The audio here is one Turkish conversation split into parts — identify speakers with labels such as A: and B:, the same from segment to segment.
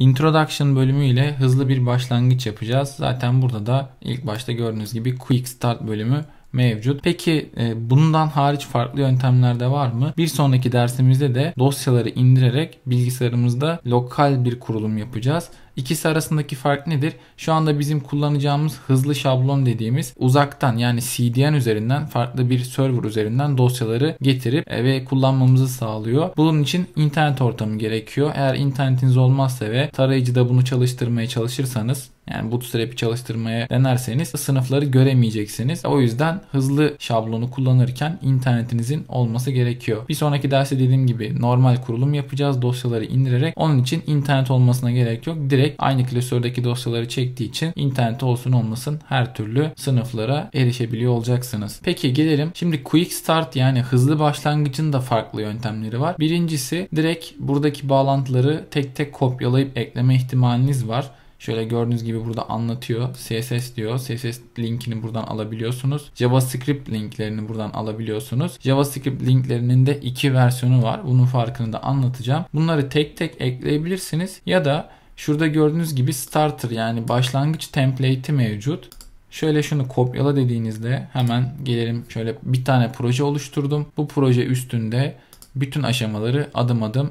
A: Introduction bölümü ile hızlı bir başlangıç yapacağız. Zaten burada da ilk başta gördüğünüz gibi Quick Start bölümü mevcut. Peki e, bundan hariç farklı yöntemler de var mı? Bir sonraki dersimizde de dosyaları indirerek bilgisayarımızda lokal bir kurulum yapacağız. İkisi arasındaki fark nedir? Şu anda bizim kullanacağımız hızlı şablon dediğimiz uzaktan yani CDN üzerinden farklı bir server üzerinden dosyaları getirip e, ve kullanmamızı sağlıyor. Bunun için internet ortamı gerekiyor. Eğer internetiniz olmazsa ve tarayıcıda bunu çalıştırmaya çalışırsanız yani Bootstrap'i çalıştırmaya denerseniz sınıfları göremeyeceksiniz. O yüzden hızlı şablonu kullanırken internetinizin olması gerekiyor. Bir sonraki derste dediğim gibi normal kurulum yapacağız. Dosyaları indirerek onun için internet olmasına gerek yok. Direkt direkt aynı klasördeki dosyaları çektiği için internet olsun olmasın her türlü sınıflara erişebiliyor olacaksınız. Peki gelelim. Şimdi quick start yani hızlı başlangıcın da farklı yöntemleri var. Birincisi direkt buradaki bağlantıları tek tek kopyalayıp ekleme ihtimaliniz var. Şöyle gördüğünüz gibi burada anlatıyor. CSS diyor. CSS linkini buradan alabiliyorsunuz. JavaScript linklerini buradan alabiliyorsunuz. JavaScript linklerinin de iki versiyonu var. Bunun farkını da anlatacağım. Bunları tek tek ekleyebilirsiniz ya da Şurada gördüğünüz gibi starter yani başlangıç template'i mevcut. Şöyle şunu kopyala dediğinizde hemen gelelim şöyle bir tane proje oluşturdum. Bu proje üstünde bütün aşamaları adım adım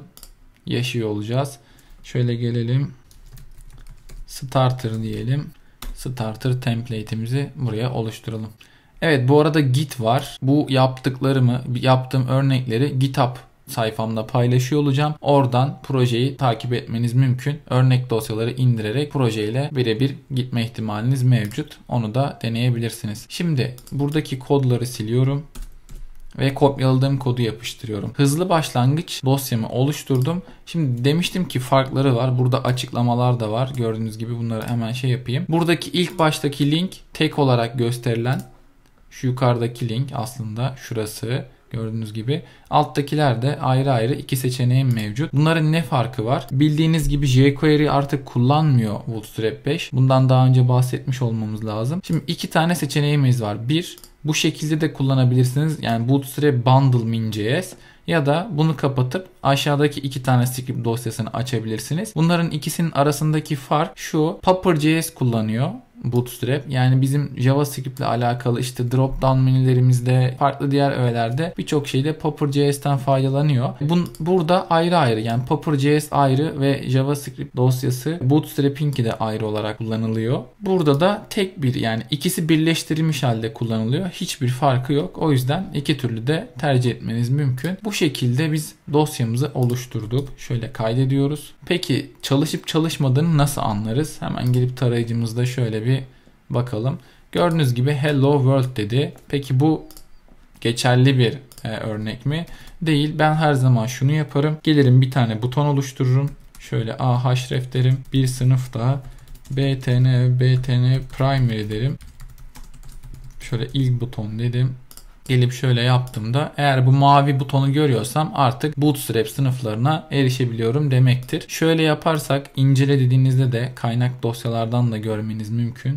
A: yaşıyor olacağız. Şöyle gelelim starter diyelim. Starter template'imizi buraya oluşturalım. Evet bu arada git var. Bu yaptıklarımı, yaptığım örnekleri GitHub sayfamda paylaşıyor olacağım. Oradan projeyi takip etmeniz mümkün. Örnek dosyaları indirerek projeyle birebir gitme ihtimaliniz mevcut. Onu da deneyebilirsiniz. Şimdi buradaki kodları siliyorum ve kopyaladığım kodu yapıştırıyorum. Hızlı başlangıç dosyamı oluşturdum. Şimdi demiştim ki farkları var. Burada açıklamalar da var. Gördüğünüz gibi bunları hemen şey yapayım. Buradaki ilk baştaki link tek olarak gösterilen şu yukarıdaki link aslında şurası Gördüğünüz gibi alttakilerde ayrı ayrı iki seçeneğim mevcut. Bunların ne farkı var? Bildiğiniz gibi jQuery artık kullanmıyor Bootstrap 5. Bundan daha önce bahsetmiş olmamız lazım. Şimdi iki tane seçeneğimiz var. Bir bu şekilde de kullanabilirsiniz. Yani Bootstrap Bundle Min.js ya da bunu kapatıp aşağıdaki iki tane script dosyasını açabilirsiniz. Bunların ikisinin arasındaki fark şu. Paper.js kullanıyor. Bootstrap. Yani bizim JavaScript ile alakalı işte drop down menülerimizde farklı diğer öğelerde birçok şeyde Popper.js'ten faydalanıyor. Bun, burada ayrı ayrı yani Popper.js ayrı ve JavaScript dosyası Bootstrap'inki de ayrı olarak kullanılıyor. Burada da tek bir yani ikisi birleştirilmiş halde kullanılıyor. Hiçbir farkı yok. O yüzden iki türlü de tercih etmeniz mümkün. Bu şekilde biz dosyamızı oluşturduk. Şöyle kaydediyoruz. Peki çalışıp çalışmadığını nasıl anlarız? Hemen gelip tarayıcımızda şöyle bir bir bakalım. Gördüğünüz gibi hello world dedi. Peki bu geçerli bir e, örnek mi? Değil. Ben her zaman şunu yaparım. Gelirim bir tane buton oluştururum. Şöyle ah href derim. Bir sınıfta btn btn primary derim. Şöyle ilk buton dedim gelip şöyle yaptığımda eğer bu mavi butonu görüyorsam artık Bootstrap sınıflarına erişebiliyorum demektir. Şöyle yaparsak incele dediğinizde de kaynak dosyalardan da görmeniz mümkün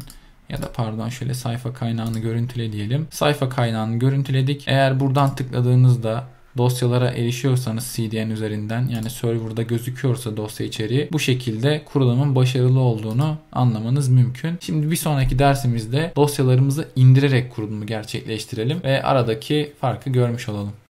A: ya da pardon şöyle sayfa kaynağını görüntüle diyelim. Sayfa kaynağını görüntüledik. Eğer buradan tıkladığınızda dosyalara erişiyorsanız CDN üzerinden yani serverda gözüküyorsa dosya içeriği bu şekilde kurulumun başarılı olduğunu anlamanız mümkün. Şimdi bir sonraki dersimizde dosyalarımızı indirerek kurulumu gerçekleştirelim ve aradaki farkı görmüş olalım.